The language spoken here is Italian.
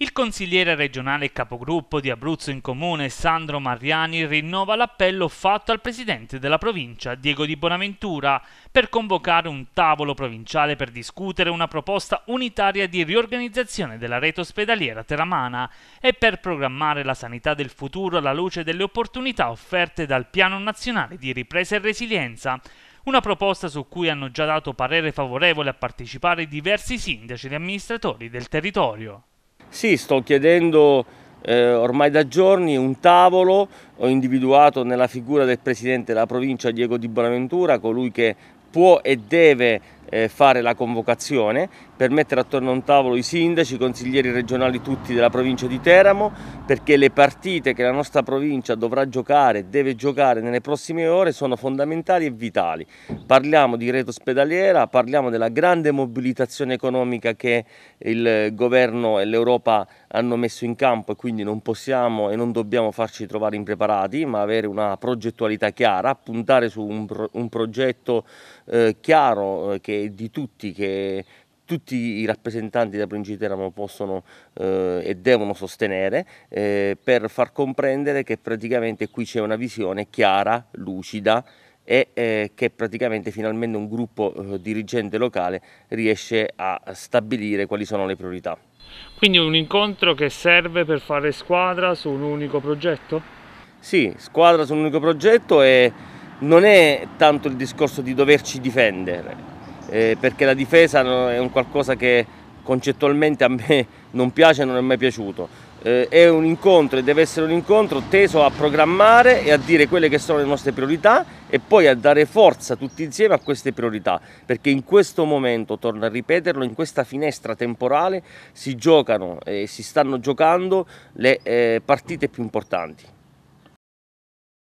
Il consigliere regionale e capogruppo di Abruzzo in Comune Sandro Mariani rinnova l'appello fatto al presidente della provincia Diego di Bonaventura per convocare un tavolo provinciale per discutere una proposta unitaria di riorganizzazione della rete ospedaliera teramana e per programmare la sanità del futuro alla luce delle opportunità offerte dal Piano Nazionale di Ripresa e Resilienza una proposta su cui hanno già dato parere favorevole a partecipare diversi sindaci e amministratori del territorio. Sì, sto chiedendo eh, ormai da giorni un tavolo, ho individuato nella figura del Presidente della provincia Diego Di Bonaventura, colui che può e deve eh, fare la convocazione per mettere attorno a un tavolo i sindaci, i consiglieri regionali tutti della provincia di Teramo perché le partite che la nostra provincia dovrà giocare, deve giocare nelle prossime ore sono fondamentali e vitali. Parliamo di rete ospedaliera, parliamo della grande mobilitazione economica che il governo e l'Europa hanno messo in campo e quindi non possiamo e non dobbiamo farci trovare impreparati ma avere una progettualità chiara, puntare su un, pro un progetto eh, chiaro eh, che di tutti che tutti i rappresentanti della provincia di Teramo possono eh, e devono sostenere eh, per far comprendere che praticamente qui c'è una visione chiara, lucida e eh, che praticamente finalmente un gruppo eh, dirigente locale riesce a stabilire quali sono le priorità. Quindi un incontro che serve per fare squadra su un unico progetto? Sì, squadra su un unico progetto e non è tanto il discorso di doverci difendere, eh, perché la difesa è un qualcosa che concettualmente a me non piace e non è mai piaciuto. Eh, è un incontro e deve essere un incontro teso a programmare e a dire quelle che sono le nostre priorità e poi a dare forza tutti insieme a queste priorità, perché in questo momento, torno a ripeterlo, in questa finestra temporale si giocano e si stanno giocando le eh, partite più importanti.